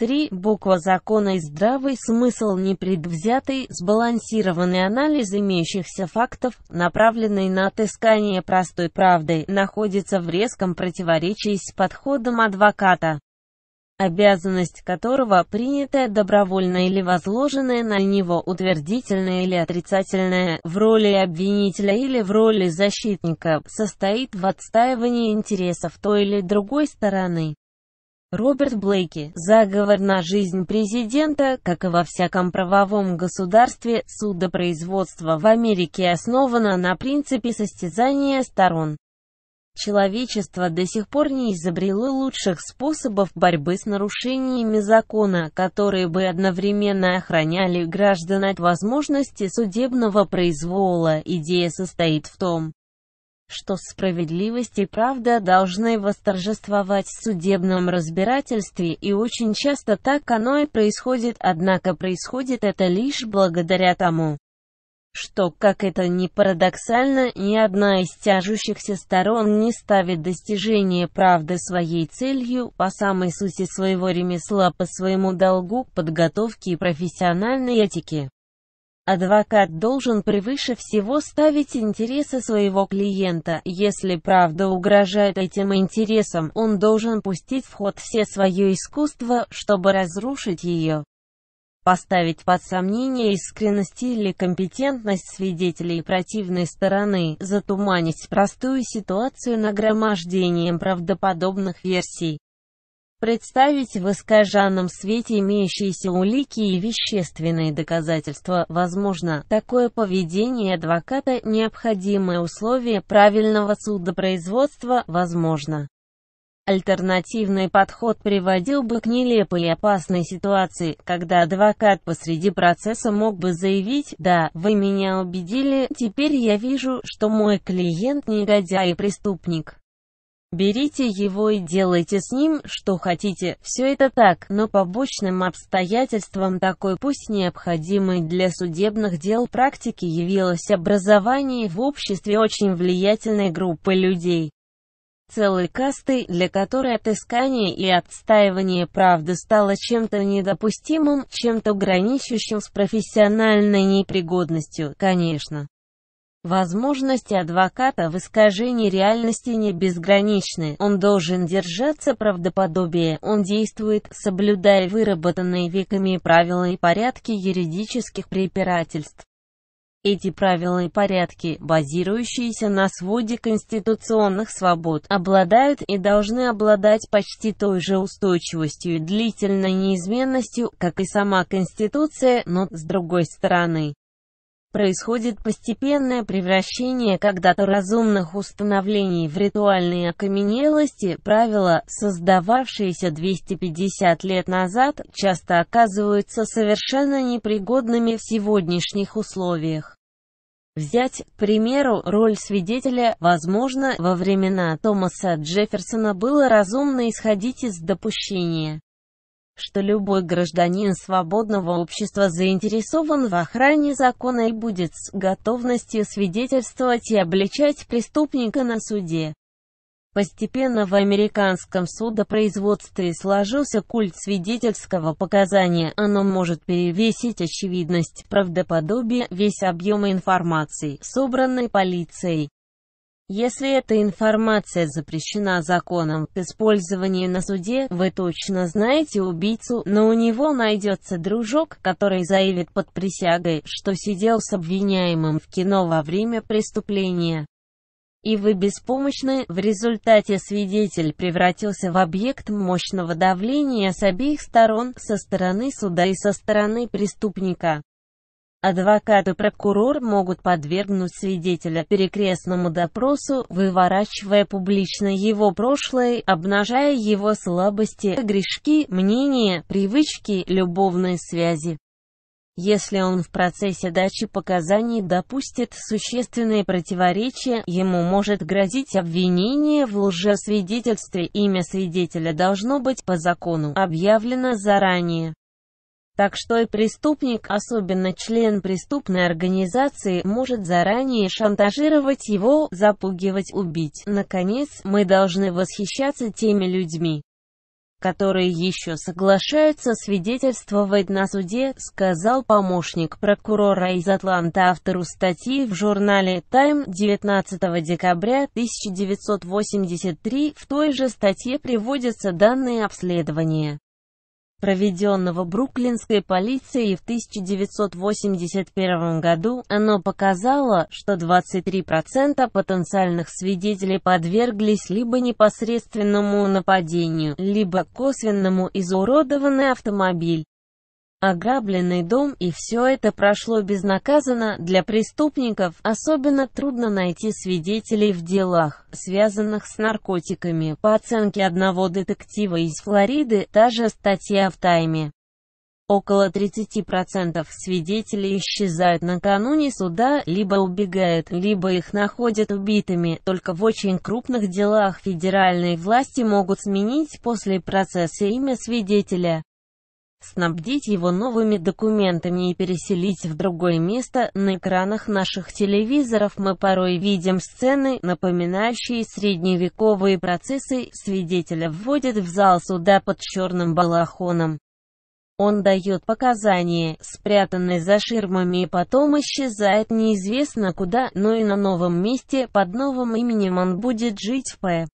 3. Буква закона и здравый смысл непредвзятый, сбалансированный анализ имеющихся фактов, направленный на отыскание простой правды, находится в резком противоречии с подходом адвоката, обязанность которого, принятая добровольно или возложенная на него утвердительная или отрицательная, в роли обвинителя или в роли защитника, состоит в отстаивании интересов той или другой стороны. Роберт Блейки, заговор на жизнь президента, как и во всяком правовом государстве, судопроизводство в Америке основано на принципе состязания сторон. Человечество до сих пор не изобрело лучших способов борьбы с нарушениями закона, которые бы одновременно охраняли граждан от возможности судебного произвола. Идея состоит в том, что справедливость и правда должны восторжествовать в судебном разбирательстве, и очень часто так оно и происходит, однако происходит это лишь благодаря тому, что, как это ни парадоксально, ни одна из тяжущихся сторон не ставит достижение правды своей целью, по самой сути своего ремесла, по своему долгу, подготовке и профессиональной этике. Адвокат должен превыше всего ставить интересы своего клиента. Если правда угрожает этим интересам, он должен пустить в ход все свое искусство, чтобы разрушить ее. Поставить под сомнение искренность или компетентность свидетелей противной стороны, затуманить простую ситуацию нагромождением правдоподобных версий. Представить в искаженном свете имеющиеся улики и вещественные доказательства, возможно, такое поведение адвоката – необходимое условие правильного судопроизводства, возможно. Альтернативный подход приводил бы к нелепой и опасной ситуации, когда адвокат посреди процесса мог бы заявить «Да, вы меня убедили, теперь я вижу, что мой клиент негодяй и преступник». Берите его и делайте с ним, что хотите, все это так, но побочным обстоятельством такой пусть необходимой для судебных дел практики явилось образование в обществе очень влиятельной группы людей. Целой касты, для которой отыскание и отстаивание правды стало чем-то недопустимым, чем-то граничащим с профессиональной непригодностью, конечно. Возможности адвоката в искажении реальности не безграничны, он должен держаться правдоподобия, он действует, соблюдая выработанные веками правила и порядки юридических препирательств. Эти правила и порядки, базирующиеся на своде конституционных свобод, обладают и должны обладать почти той же устойчивостью и длительной неизменностью, как и сама Конституция, но, с другой стороны, Происходит постепенное превращение когда-то разумных установлений в ритуальные окаменелости, правила, создававшиеся 250 лет назад, часто оказываются совершенно непригодными в сегодняшних условиях. Взять, к примеру, роль свидетеля, возможно, во времена Томаса Джефферсона было разумно исходить из допущения что любой гражданин свободного общества заинтересован в охране закона и будет с готовностью свидетельствовать и обличать преступника на суде. Постепенно в американском судопроизводстве сложился культ свидетельского показания, оно может перевесить очевидность, правдоподобие, весь объем информации, собранной полицией. Если эта информация запрещена законом к использованию на суде, вы точно знаете убийцу, но у него найдется дружок, который заявит под присягой, что сидел с обвиняемым в кино во время преступления. И вы беспомощны, в результате свидетель превратился в объект мощного давления с обеих сторон, со стороны суда и со стороны преступника. Адвокат и прокурор могут подвергнуть свидетеля перекрестному допросу, выворачивая публично его прошлое, обнажая его слабости, грешки, мнения, привычки, любовные связи. Если он в процессе дачи показаний допустит существенные противоречия, ему может грозить обвинение в лжесвидетельстве. Имя свидетеля должно быть по закону объявлено заранее. Так что и преступник, особенно член преступной организации, может заранее шантажировать его, запугивать, убить. Наконец, мы должны восхищаться теми людьми, которые еще соглашаются свидетельствовать на суде, сказал помощник прокурора из Атланта автору статьи в журнале Time 19 декабря 1983. В той же статье приводятся данные обследования проведенного бруклинской полицией в 1981 году, оно показало, что 23% потенциальных свидетелей подверглись либо непосредственному нападению, либо косвенному изуродованный автомобиль ограбленный дом и все это прошло безнаказанно, для преступников особенно трудно найти свидетелей в делах, связанных с наркотиками. По оценке одного детектива из Флориды, та же статья в «Тайме». Около 30% свидетелей исчезают накануне суда, либо убегают, либо их находят убитыми. Только в очень крупных делах федеральные власти могут сменить после процесса имя свидетеля снабдить его новыми документами и переселить в другое место. На экранах наших телевизоров мы порой видим сцены, напоминающие средневековые процессы, свидетеля вводят в зал суда под черным балахоном. Он дает показания, спрятанные за ширмами и потом исчезает неизвестно куда, но и на новом месте, под новым именем он будет жить в П.